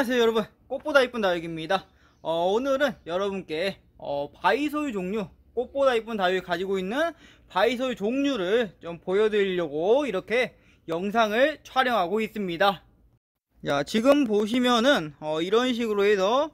안녕하세요 여러분 꽃보다 이쁜 다육입니다 어, 오늘은 여러분께 어, 바이소유 종류 꽃보다 이쁜 다육이 가지고 있는 바이소유 종류를 좀 보여드리려고 이렇게 영상을 촬영하고 있습니다 자 지금 보시면은 어, 이런 식으로 해서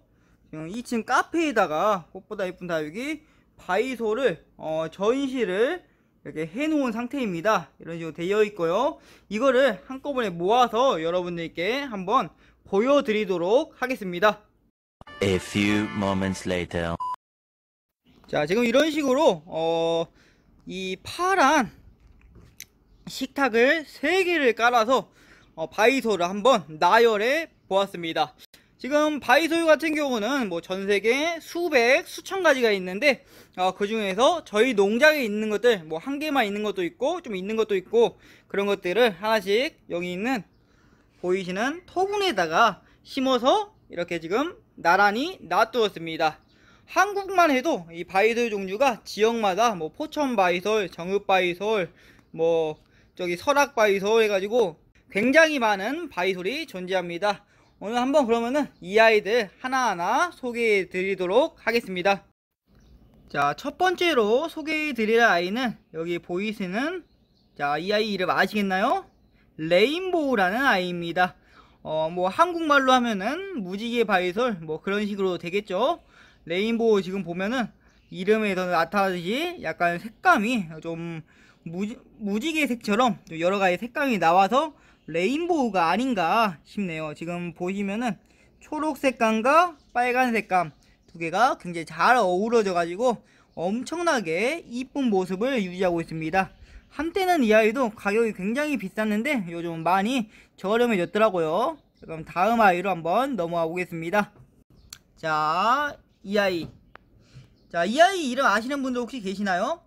2층 카페에다가 꽃보다 이쁜 다육이 바이소를 어, 전시를 이렇게 해놓은 상태입니다 이런 식으로 되어 있고요 이거를 한꺼번에 모아서 여러분들께 한번 보여드리도록 하겠습니다. A few moments later. 자, 지금 이런 식으로 어, 이 파란 식탁을 3개를 깔아서 어, 바이소를 한번 나열해 보았습니다. 지금 바이솔 같은 경우는 뭐 전세계 수백 수천 가지가 있는데 어, 그 중에서 저희 농장에 있는 것들 뭐 한 개만 있는 것도 있고 좀 있는 것도 있고 그런 것들을 하나씩 여기 있는 보이시는 토분에다가 심어서 이렇게 지금 나란히 놔두었습니다. 한국만 해도 이바이돌 종류가 지역마다 뭐 포천 바이솔, 정읍 바이솔, 뭐 저기 설악 바이솔 해가지고 굉장히 많은 바이솔이 존재합니다. 오늘 한번 그러면은 이 아이들 하나하나 소개해 드리도록 하겠습니다. 자, 첫 번째로 소개해 드릴 아이는 여기 보이시는 자, 이 아이 이름 아시겠나요? 레인보우라는 아이입니다. 어, 뭐 한국말로 하면은 무지개 바위솔 뭐 그런 식으로 되겠죠. 레인보우 지금 보면은 이름에서 나타나듯이 약간 색감이 좀 무지, 무지개 색처럼 여러 가지 색감이 나와서 레인보우가 아닌가 싶네요. 지금 보시면은 초록 색감과 빨간 색감 두 개가 굉장히 잘 어우러져 가지고 엄청나게 이쁜 모습을 유지하고 있습니다. 한때는 이 아이도 가격이 굉장히 비쌌는데 요즘 많이 저렴해졌더라고요 그럼 다음 아이로 한번 넘어가 보겠습니다 자이 아이 자이 아이 이름 아시는 분들 혹시 계시나요?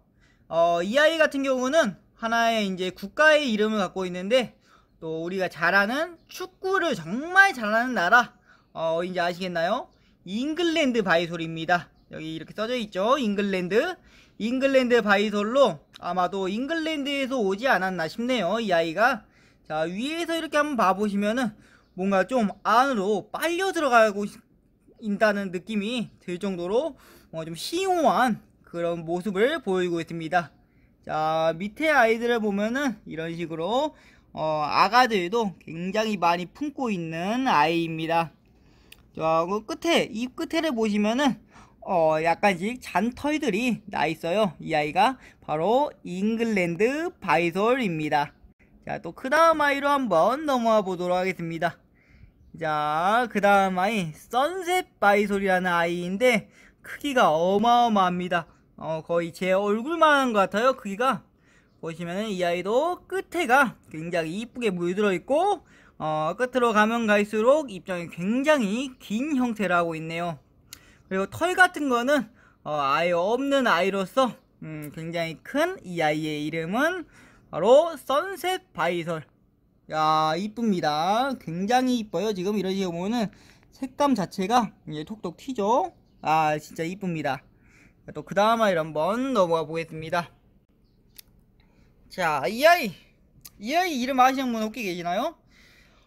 어, 이 아이 같은 경우는 하나의 이제 국가의 이름을 갖고 있는데 또 우리가 잘 아는 축구를 정말 잘하는 나라 어, 이제 아시겠나요? 잉글랜드 바이솔입니다 여기 이렇게 써져 있죠 잉글랜드 잉글랜드 바이솔로 아마도 잉글랜드에서 오지 않았나 싶네요. 이 아이가 자 위에서 이렇게 한번 봐보시면은 뭔가 좀 안으로 빨려 들어가고 있다는 느낌이 들 정도로 어, 좀 시용한 그런 모습을 보이고 있습니다. 자 밑에 아이들을 보면은 이런 식으로 어, 아가들도 굉장히 많이 품고 있는 아이입니다. 자, 그 끝에 입 끝에를 보시면은 어, 약간씩 잔털들이 나 있어요. 이 아이가 바로 잉글랜드 바이솔입니다. 자, 또 그 다음 아이로 한번 넘어와 보도록 하겠습니다. 자, 그 다음 아이, 선셋 바이솔이라는 아이인데, 크기가 어마어마합니다. 어, 거의 제 얼굴만한 것 같아요, 크기가. 보시면은 이 아이도 끝에가 굉장히 이쁘게 물들어 있고, 어, 끝으로 가면 갈수록 입장이 굉장히 긴 형태를 하고 있네요. 그리고 털 같은 거는 어, 아예 없는 아이로서 음, 굉장히 큰 이 아이의 이름은 바로 선셋 바이설 야 이쁩니다 굉장히 이뻐요 지금 이런 식으로 보면은 색감 자체가 이제 톡톡 튀죠 아 진짜 이쁩니다 또 그 다음 아이를 한번 넘어가 보겠습니다 자 이 아이 이 아이 이름 아시는 분 혹시 계시나요?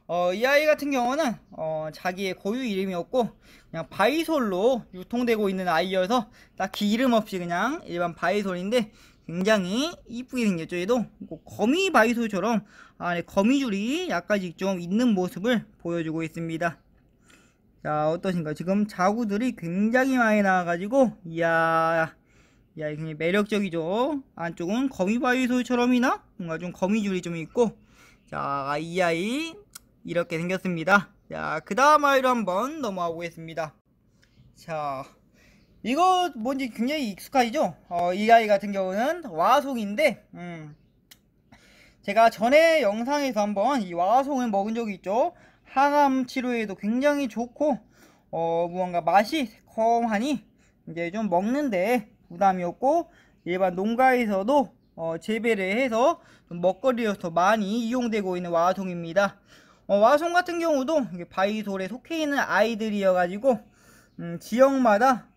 어, 이 아이 같은 경우는 어, 자기의 고유 이름이었고 그냥 바이솔로 유통되고 있는 아이여서 딱기름 없이 그냥 일반 바이솔인데 굉장히 이쁘게 생겼죠 얘도 뭐 거미 바이솔처럼 안에 아, 네, 거미줄이 약간좀 있는 모습을 보여주고 있습니다 자어떠신가 지금 자구들이 굉장히 많이 나와가지고 이야 이야 굉장히 매력적이죠 안쪽은 거미 바이솔처럼이나 뭔가 좀 거미줄이 좀 있고 자이 아이 이렇게 생겼습니다 자, 그 다음 아이로 한번 넘어가 보겠습니다. 자, 이거 뭔지 굉장히 익숙하죠? 어, 이 아이 같은 경우는 와송인데, 음, 제가 전에 영상에서 한번 이 와송을 먹은 적이 있죠? 항암 치료에도 굉장히 좋고, 어, 무언가 맛이 새콤하니, 이제 좀 먹는데 부담이 없고, 일반 농가에서도 어, 재배를 해서 먹거리로서 많이 이용되고 있는 와송입니다. 어, 와송 같은 경우도 바이솔에 속해 있는 아이들이어가지고 음, 지역마다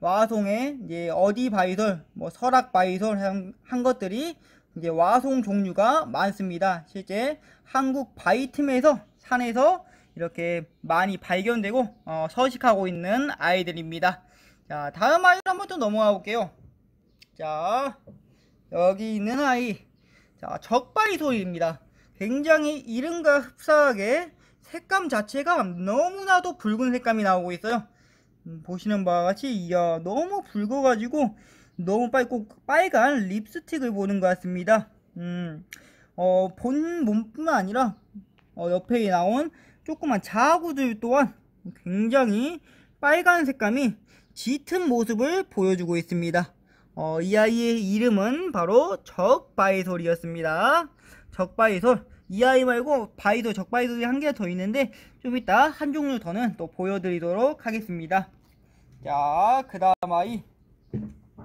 뭐와송에 이제 어디 바이솔, 뭐 설악 바이솔 한, 한 것들이 이제 와송 종류가 많습니다. 실제 한국 바이틈에서 산에서 이렇게 많이 발견되고 어, 서식하고 있는 아이들입니다. 자, 다음 아이를 한번 또 넘어가 볼게요. 자, 여기 있는 아이. 자, 적바이솔입니다. 굉장히 이름과 흡사하게 색감 자체가 너무나도 붉은 색감이 나오고 있어요 음, 보시는 바와 같이 이야 너무 붉어가지고 너무 빨고 빨간 립스틱을 보는 것 같습니다 음, 어, 본 몸뿐만 아니라 어, 옆에 나온 조그만 자구들 또한 굉장히 빨간 색감이 짙은 모습을 보여주고 있습니다 어, 이 아이의 이름은 바로 적바이솔이었습니다 적바이솔 이 아이 말고 바이솔 적바이솔이 한개 더 있는데 좀 이따 한 종류 더는 또 보여드리도록 하겠습니다 자그 다음 아이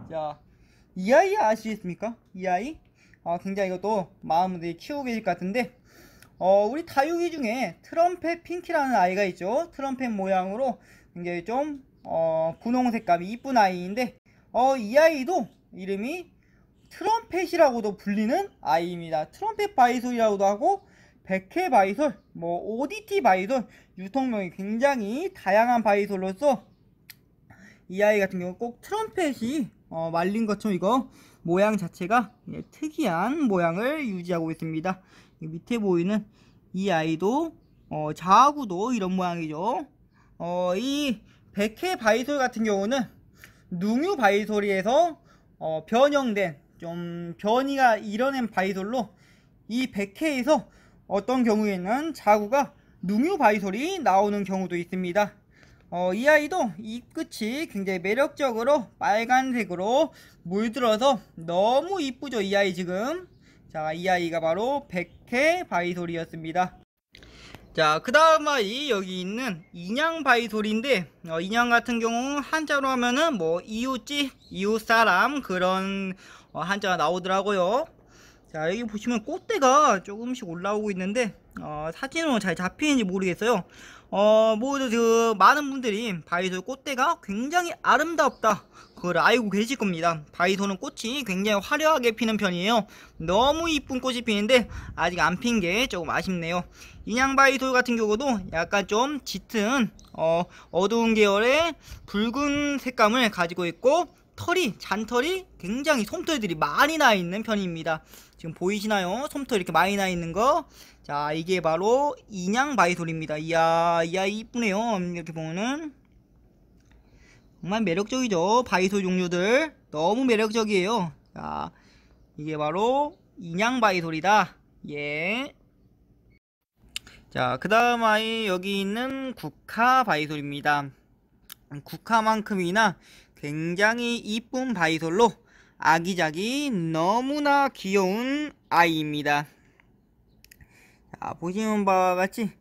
자이 아이 아시겠습니까? 이 아이 아, 굉장히 이것도 마음들이 키우고 계실 것 같은데 어, 우리 다육이 중에 트럼펫 핑키라는 아이가 있죠 트럼펫 모양으로 굉장히 좀 어, 분홍 색감이 이쁜 아이인데 어, 이 아이도 이름이 트럼펫이라고도 불리는 아이입니다. 트럼펫 바이솔이라고도 하고 백해 바이솔, 뭐 ODT 바이솔, 유통명이 굉장히 다양한 바이솔로서 이 아이 같은 경우 꼭 트럼펫이 어, 말린 것처럼 이거 모양 자체가 예, 특이한 모양을 유지하고 있습니다. 밑에 보이는 이 아이도 어, 자구도 이런 모양이죠. 어, 이 백해 바이솔 같은 경우는 능유 바이솔이에서 어, 변형된 좀 변이가 일어낸 바이솔로 이 100회에서 어떤 경우에는 자구가 능유 바이솔이 나오는 경우도 있습니다. 어, 이 아이도 입 끝이 굉장히 매력적으로 빨간색으로 물들어서 너무 이쁘죠 이 아이 지금 자이 아이가 바로 백회 바이솔이었습니다 자, 그 다음아 이 여기 있는 인양 바이돌인데 어, 인양 같은 경우 한자로 하면은 뭐 이웃집, 이웃사람 그런 어, 한자가 나오더라고요. 자, 여기 보시면 꽃대가 조금씩 올라오고 있는데 어, 사진으로 잘 잡히는지 모르겠어요. 어, 모두 그, 많은 분들이 바이돌 꽃대가 굉장히 아름답다. 그걸 알고 계실 겁니다 바이소는 꽃이 굉장히 화려하게 피는 편이에요 너무 이쁜 꽃이 피는데 아직 안 핀 게 조금 아쉽네요 인양 바이솔 같은 경우도 약간 좀 짙은 어, 어두운 계열의 붉은 색감을 가지고 있고 털이 잔털이 굉장히 솜털들이 많이 나 있는 편입니다 지금 보이시나요 솜털 이렇게 많이 나 있는 거자 이게 바로 인양 바이솔입니다 이야 이야 이쁘네요 이렇게 보면은 정말 매력적이죠 바이소 종류들 너무 매력적이에요 자 이게 바로 인양 바이솔이다 예 자, 그 다음 아이 여기 있는 국화 바이솔입니다. 국화만큼이나 굉장히 이쁜 바이솔로 아기자기 너무나 귀여운 아이입니다. 자, 보시는 바와 같이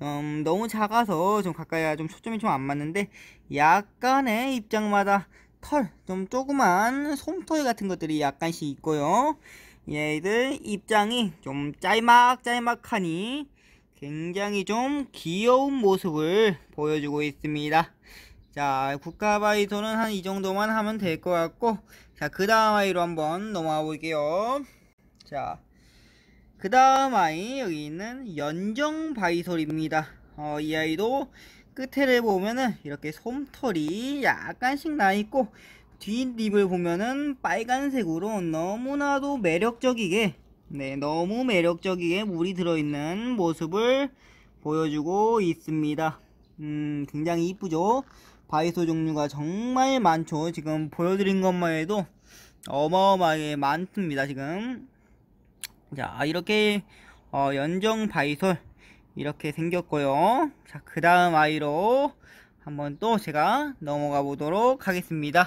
음, 너무 작아서 좀 가까이 좀 초점이 좀 안 맞는데 약간의 입장마다 털, 좀 조그만 솜털 같은 것들이 약간씩 있고요. 얘들 입장이 좀 짤막짤막하니 굉장히 좀 귀여운 모습을 보여주고 있습니다. 자, 국가바이소는 한 이 정도만 하면 될 것 같고 자, 그 다음 아이로 한번 넘어가 볼게요. 자, 그 다음 아이 여기 있는 연정바이솔입니다. 어, 이 아이도 끝에를 보면은 이렇게 솜털이 약간씩 나있고 뒷립을 보면은 빨간색으로 너무나도 매력적이게 네 너무 매력적이게 물이 들어있는 모습을 보여주고 있습니다 음 굉장히 이쁘죠 바이소 종류가 정말 많죠 지금 보여드린 것만 해도 어마어마하게 많습니다 지금 자 이렇게 어, 연정 바이솔 이렇게 생겼고요 자그 다음 아이로 한번 또 제가 넘어가 보도록 하겠습니다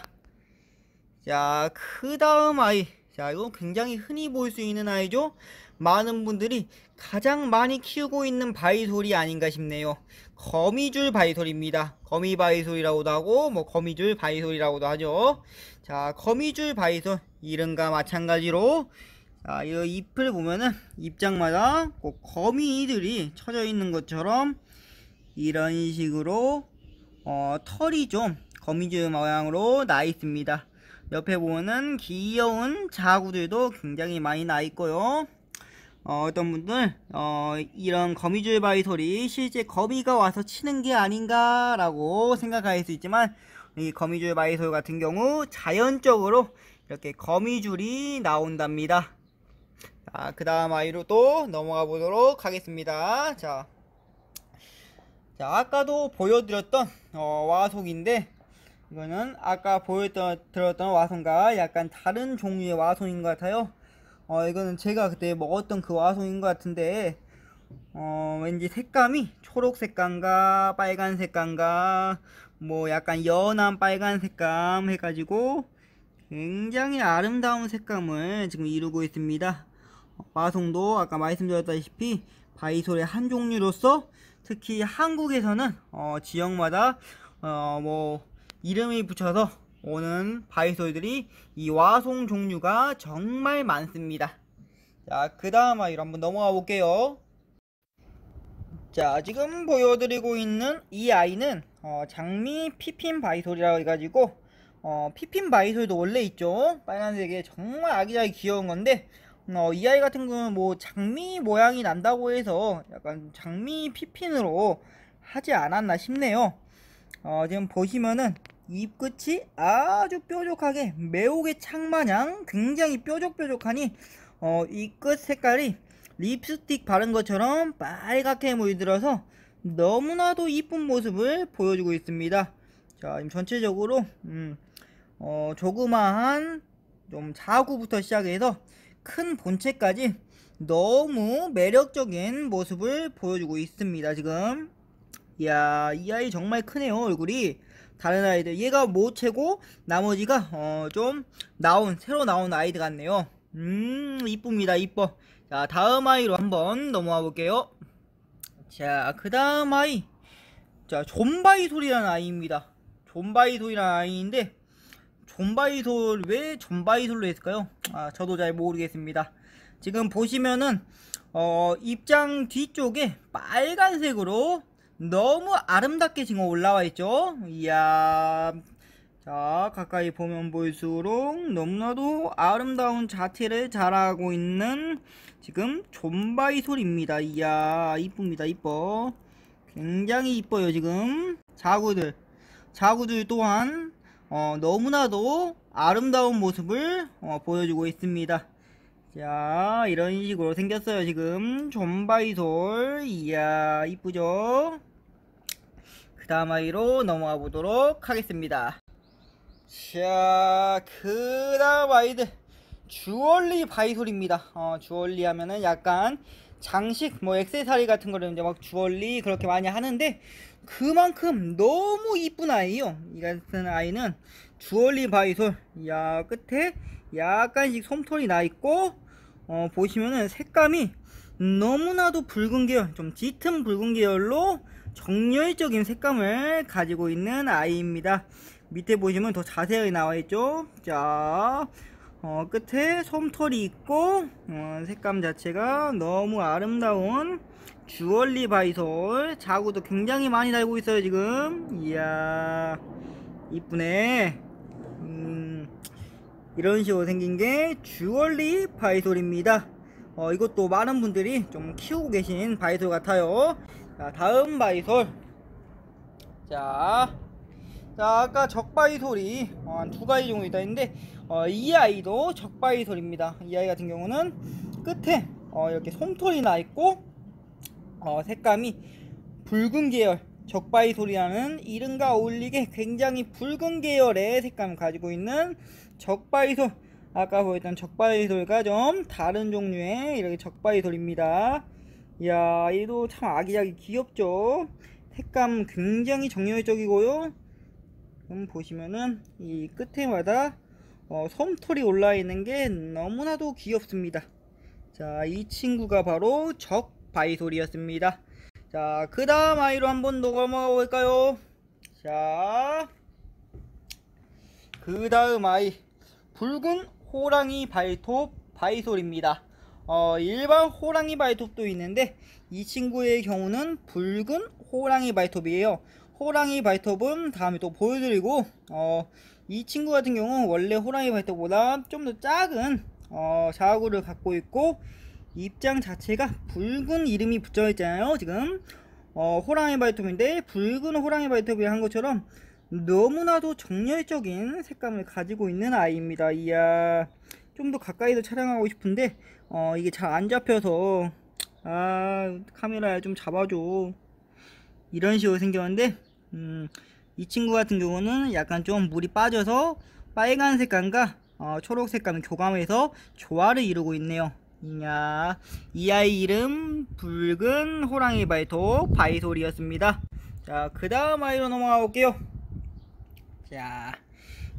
자 그 다음 아이 자 이건 굉장히 흔히 볼 수 있는 아이죠 많은 분들이 가장 많이 키우고 있는 바이솔이 아닌가 싶네요 거미줄 바이솔입니다 거미 바이솔이라고도 하고 뭐 거미줄 바이솔이라고도 하죠 자 거미줄 바이솔 이름과 마찬가지로 자, 이 잎을 보면은 입장마다 꼭 거미들이 쳐져 있는 것처럼 이런 식으로 어, 털이 좀 거미줄 모양으로 나 있습니다. 옆에 보면은 귀여운 자구들도 굉장히 많이 나 있고요. 어, 떤 분들 어, 이런 거미줄 바위털이 실제 거미가 와서 치는 게 아닌가라고 생각할 수 있지만 이 거미줄 바위털 같은 경우 자연적으로 이렇게 거미줄이 나온답니다. 자, 그 다음 아이로 또 넘어가 보도록 하겠습니다. 자, 자 아까도 보여드렸던 어, 와송인데 이거는 아까 보여드렸던 와송과 약간 다른 종류의 와송인 것 같아요. 어, 이거는 제가 그때 먹었던 그 와송인 것 같은데 어, 왠지 색감이 초록 색감과 빨간 색감과 뭐 약간 연한 빨간 색감 해가지고 굉장히 아름다운 색감을 지금 이루고 있습니다. 마송도 아까 말씀드렸다시피 바이솔의 한 종류로서 특히 한국에서는 어 지역마다 어뭐 이름이 붙여서 오는 바이솔들이 이 와송 종류가 정말 많습니다. 자, 그 다음 아이로 한번 넘어가 볼게요. 자, 지금 보여드리고 있는 이 아이는 어 장미 피핀 바이솔이라고 해가지고 어, 피핀 바이솔도 원래 있죠. 빨간색에 정말 아기자기 귀여운 건데 어, 이 아이 같은 경우는 뭐 장미 모양이 난다고 해서 약간 장미 피핀으로 하지 않았나 싶네요. 어, 지금 보시면은 입 끝이 아주 뾰족하게 매혹의 창마냥 굉장히 뾰족뾰족하니 어, 이끝 색깔이 립스틱 바른 것처럼 빨갛게 물들어서 너무나도 이쁜 모습을 보여주고 있습니다. 자, 지금 전체적으로 음, 어, 조그마한 좀 자구부터 시작해서 큰 본체까지 너무 매력적인 모습을 보여주고 있습니다 지금 이야 이 아이 정말 크네요 얼굴이 다른 아이들 얘가 모체고 나머지가 어, 좀 나온 새로 나온 아이들 같네요 음 이쁩니다 이뻐 자 다음 아이로 한번 넘어와 볼게요 자그 다음 아이 자 존바이 솔이라는 아이입니다 존바이 솔이라는 아이인데 존바이솔 왜 존바이솔로 했을까요? 아 저도 잘 모르겠습니다. 지금 보시면은 어, 입장 뒤쪽에 빨간색으로 너무 아름답게 지금 올라와 있죠. 이야 자 가까이 보면 볼수록 너무나도 아름다운 자태를 자라고 있는 지금 존바이솔입니다. 이야 이쁩니다 이뻐. 굉장히 이뻐요 지금 자구들 자구들 또한 어, 너무나도 아름다운 모습을 어, 보여주고 있습니다. 자 이런 식으로 생겼어요 지금 존바이솔 이야 이쁘죠 그 다음 아이로 넘어가 보도록 하겠습니다 자그 다음 아이들 주얼리 바이솔입니다 어, 주얼리 하면은 약간 장식, 뭐 액세서리 같은 거를 이제 막 주얼리 그렇게 많이 하는데 그만큼 너무 이쁜 아이요. 이 같은 아이는 주얼리 바이솔, 야 끝에 약간씩 솜털이 나 있고 어, 보시면은 색감이 너무나도 붉은 계열, 좀 짙은 붉은 계열로 정열적인 색감을 가지고 있는 아이입니다. 밑에 보시면 더자세하게 나와 있죠. 자, 어, 끝에 솜털이 있고 어, 색감 자체가 너무 아름다운 주얼리 바이솔 자구도 굉장히 많이 달고 있어요 지금 이야 이쁘네 음, 이런 식으로 생긴 게 주얼리 바이솔입니다 어, 이것도 많은 분들이 좀 키우고 계신 바이솔 같아요 자, 다음 바이솔 자자 아까 적바이 소리 어, 두 가지 종류 있다 했는데 어, 이 아이도 적바이 소리입니다 이 아이 같은 경우는 끝에 어, 이렇게 솜털이 나 있고 어, 색감이 붉은 계열 적바이 소리라는 이름과 어울리게 굉장히 붉은 계열의 색감을 가지고 있는 적바이 소 아까 보였던 적바이 리가좀 다른 종류의 이렇게 적바이 리입니다 이야 얘도 참 아기자기 귀엽죠 색감 굉장히 정열적이고요 음, 보시면은 이 끝에마다 어, 섬털이 올라 있는 게 너무나도 귀엽습니다. 자, 이 친구가 바로 적바이솔이었습니다. 자, 그 다음 아이로 한번녹아먹어 볼까요? 자, 그 다음 아이. 붉은 호랑이 바이톱 바이솔입니다. 어, 일반 호랑이 바이톱도 있는데 이 친구의 경우는 붉은 호랑이 바이톱이에요 호랑이 바이톱은 다음에 또 보여드리고 어, 이 친구 같은 경우 원래 호랑이 바이톱보다좀 더 작은 어, 자구를 갖고 있고 입장 자체가 붉은 이름이 붙여 있잖아요 지금 어, 호랑이 바 발톱인데 붉은 호랑이 바 발톱이 한 것처럼 너무나도 정열적인 색감을 가지고 있는 아이입니다 이야 좀 더 가까이서 촬영하고 싶은데 어, 이게 잘 안 잡혀서 아 카메라에 좀 잡아줘 이런 식으로 생겼는데 음, 이 친구 같은 경우는 약간 좀 물이 빠져서 빨간 색감과 어, 초록 색감을 교감해서 조화를 이루고 있네요. 이야, 이 아이 이름 붉은 호랑이 바이토 바이솔이었습니다. 자, 그 다음 아이로 넘어가 볼게요. 자,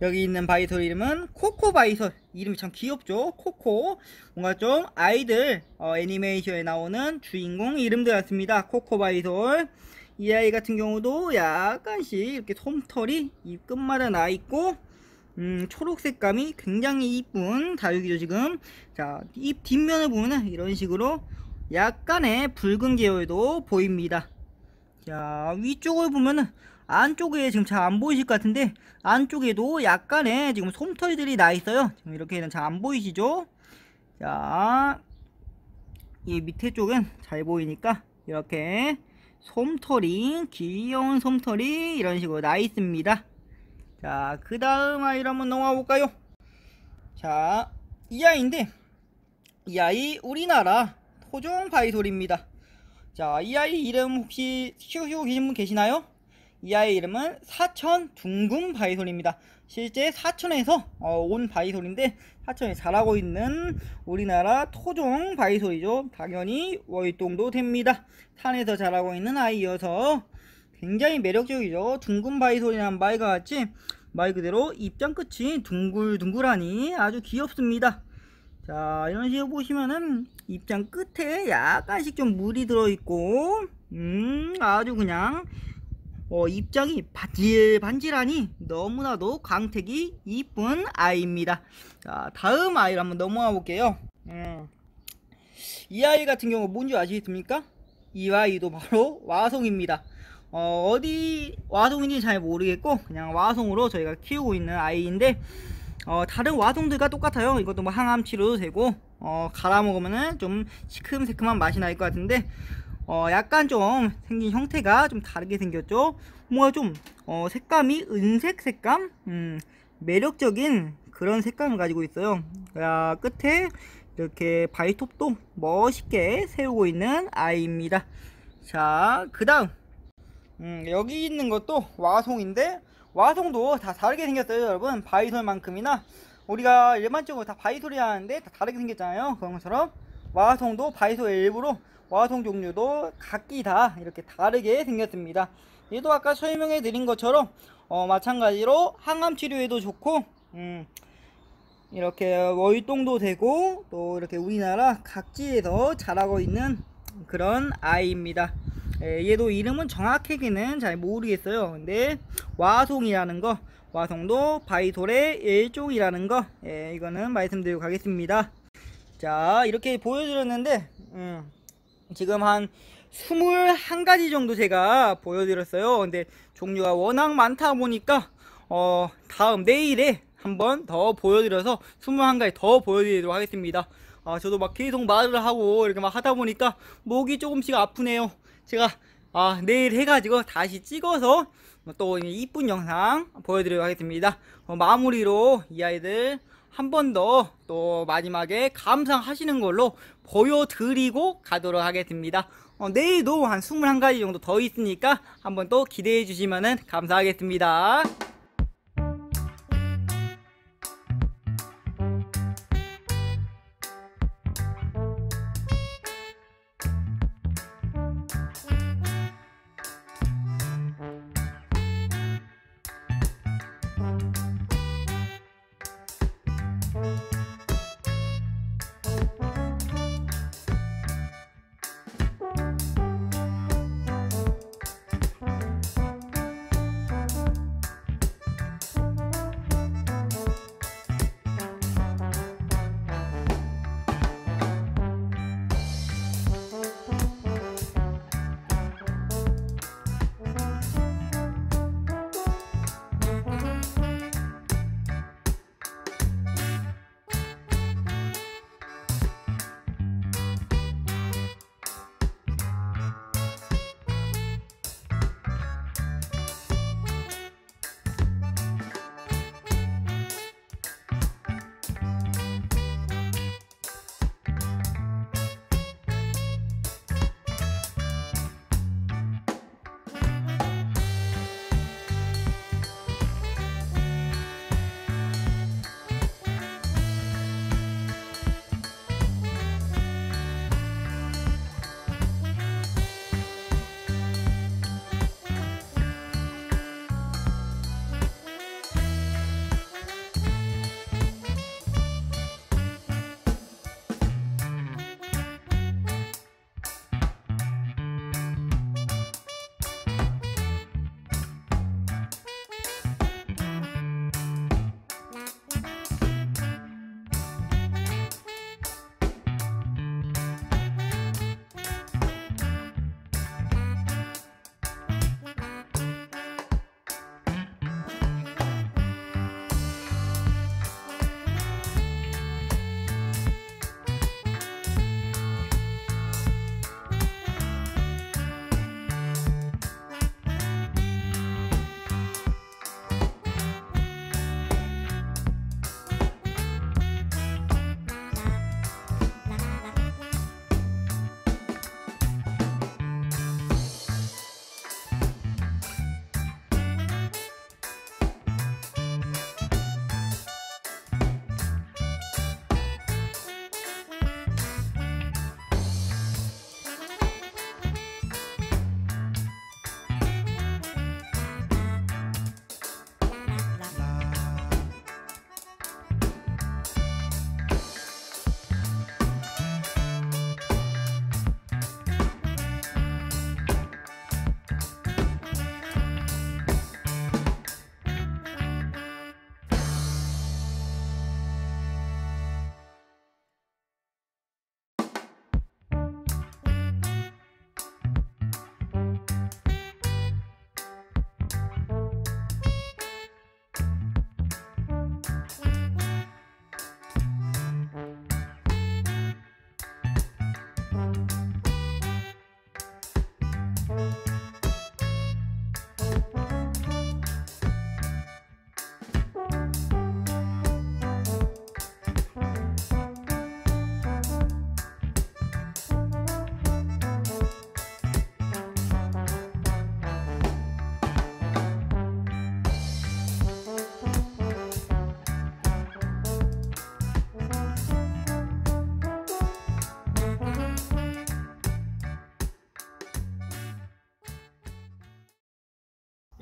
여기 있는 바이솔 이름은 코코 바이솔. 이름이 참 귀엽죠? 코코. 뭔가 좀 아이들 어, 애니메이션에 나오는 주인공 이름들같습니다 코코 바이솔. 이 아이 같은 경우도 약간씩 이렇게 솜털이 입 끝마다 나 있고 음, 초록색감이 굉장히 이쁜 다육이죠 지금 자입 뒷면을 보면은 이런 식으로 약간의 붉은 계열도 보입니다 자 위쪽을 보면은 안쪽에 지금 잘 안 보이실 것 같은데 안쪽에도 약간의 지금 솜털들이 나 있어요 지금 이렇게는 잘 안 보이시죠 자 이 밑에 쪽은 잘 보이니까 이렇게 솜털이 귀여운 솜털이 이런 식으로 나 있습니다 자 그 다음 아이를 한번 넘어가 볼까요 자 이 아이인데 이 아이 우리나라 토종 바이솔입니다 자 이 아이 이름 혹시 키우시고 계신 분 계시나요 이 아이의 이름은 사천 둥근 바이솔입니다. 실제 사천에서 어, 온 바이솔인데 사천에 자라고 있는 우리나라 토종 바이솔이죠. 당연히 월동도 됩니다. 산에서 자라고 있는 아이여서 굉장히 매력적이죠. 둥근 바이솔이라 말과 같이 말 그대로 입장 끝이 둥글둥글하니 아주 귀엽습니다. 자 이런 식으로 보시면은 입장 끝에 약간씩 좀 물이 들어있고 음 아주 그냥 어, 입장이 반질반질하니 너무나도 광택이 이쁜 아이입니다. 자, 다음 아이를 한번 넘어가 볼게요. 음. 이 아이 같은 경우 뭔지 아시겠습니까? 이 아이도 바로 와송입니다. 어, 어디 와송인지 잘 모르겠고 그냥 와송으로 저희가 키우고 있는 아이인데 어, 다른 와송들과 똑같아요. 이것도 뭐 항암 치료도 되고 어, 갈아 먹으면좀 시큼새큼한 맛이 날 것 같은데 어 약간 좀 생긴 형태가 좀 다르게 생겼죠 뭔가 좀어 색감이 은색 색감 음 매력적인 그런 색감을 가지고 있어요 야 끝에 이렇게 바이톱도 멋있게 세우고 있는 아이입니다 자 그 다음 음, 여기 있는 것도 와송인데 와송도 다 다르게 생겼어요 여러분 바이솔만큼이나 우리가 일반적으로 다바이솔이 하는데 다 다르게 생겼잖아요 그런 것처럼 와송도 바이솔 일부로 와송 종류도 각기 다 이렇게 다르게 생겼습니다. 얘도 아까 설명해 드린 것처럼 어, 마찬가지로 항암 치료에도 좋고 음, 이렇게 월동도 되고 또 이렇게 우리나라 각지에서 자라고 있는 그런 아이입니다. 예, 얘도 이름은 정확하게는 잘 모르겠어요. 근데 와송이라는 거 와송도 바이돌의 일종이라는 거 예, 이거는 말씀드리고 가겠습니다. 자 이렇게 보여드렸는데 음, 지금 한 21가지 정도 제가 보여드렸어요 근데 종류가 워낙 많다 보니까 어 다음 내일에 한번 더 보여드려서 21가지 더 보여드리도록 하겠습니다 아 저도 막 계속 말을 하고 이렇게 막 하다 보니까 목이 조금씩 아프네요 제가 아 내일 해가지고 다시 찍어서 또 이쁜 영상 보여드리도록 하겠습니다 어, 마무리로 이 아이들 한번더또 마지막에 감상하시는 걸로 보여드리고 가도록 하겠습니다. 어, 내일도 한 21가지 정도 더 있으니까 한번 또 기대해 주시면 감사하겠습니다.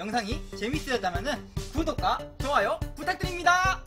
영상이 재밌으셨다면 구독과 좋아요 부탁드립니다.